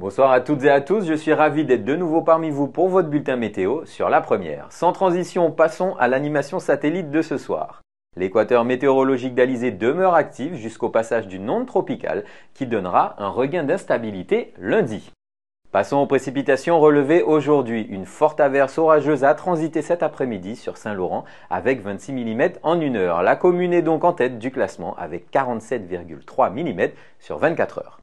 Bonsoir à toutes et à tous, je suis ravi d'être de nouveau parmi vous pour votre bulletin météo sur la première. Sans transition, passons à l'animation satellite de ce soir. L'équateur météorologique d'Alizé demeure actif jusqu'au passage d'une onde tropicale qui donnera un regain d'instabilité lundi. Passons aux précipitations relevées aujourd'hui. Une forte averse orageuse a transité cet après-midi sur Saint-Laurent avec 26 mm en une heure. La commune est donc en tête du classement avec 47,3 mm sur 24 heures.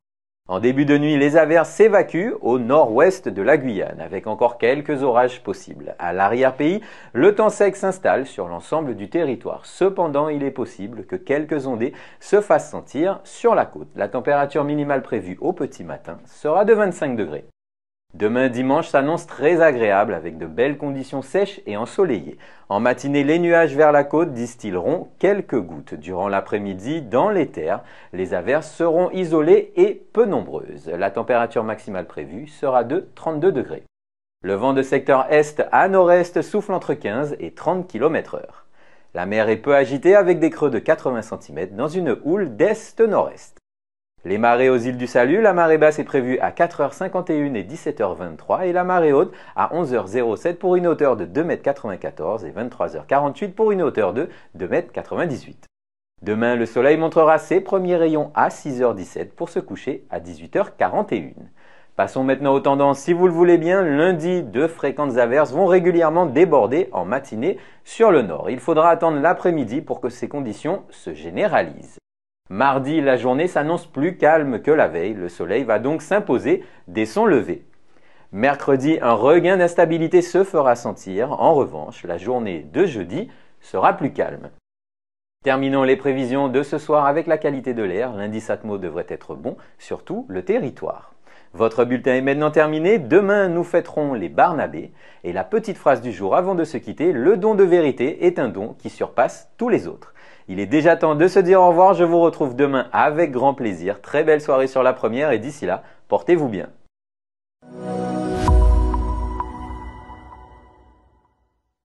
En début de nuit, les averses s'évacuent au nord-ouest de la Guyane, avec encore quelques orages possibles. À l'arrière-pays, le temps sec s'installe sur l'ensemble du territoire. Cependant, il est possible que quelques ondées se fassent sentir sur la côte. La température minimale prévue au petit matin sera de 25 degrés. Demain dimanche s'annonce très agréable avec de belles conditions sèches et ensoleillées. En matinée, les nuages vers la côte distilleront quelques gouttes. Durant l'après-midi, dans les terres, les averses seront isolées et peu nombreuses. La température maximale prévue sera de 32 degrés. Le vent de secteur est à nord-est souffle entre 15 et 30 km/h. La mer est peu agitée avec des creux de 80 cm dans une houle d'est-nord-est. Les marées aux îles du Salut, la marée basse est prévue à 4h51 et 17h23 et la marée haute à 11h07 pour une hauteur de 2m94 et 23h48 pour une hauteur de 2m98. Demain, le soleil montrera ses premiers rayons à 6h17 pour se coucher à 18h41. Passons maintenant aux tendances. Si vous le voulez bien, lundi, deux fréquentes averses vont régulièrement déborder en matinée sur le nord. Il faudra attendre l'après-midi pour que ces conditions se généralisent. Mardi, la journée s'annonce plus calme que la veille, le soleil va donc s'imposer dès son lever. Mercredi, un regain d'instabilité se fera sentir, en revanche, la journée de jeudi sera plus calme. Terminons les prévisions de ce soir avec la qualité de l'air. L'indice Atmo devrait être bon, surtout le territoire. Votre bulletin est maintenant terminé. Demain, nous fêterons les Barnabés. Et la petite phrase du jour avant de se quitter, le don de vérité est un don qui surpasse tous les autres. Il est déjà temps de se dire au revoir. Je vous retrouve demain avec grand plaisir. Très belle soirée sur la première et d'ici là, portez-vous bien.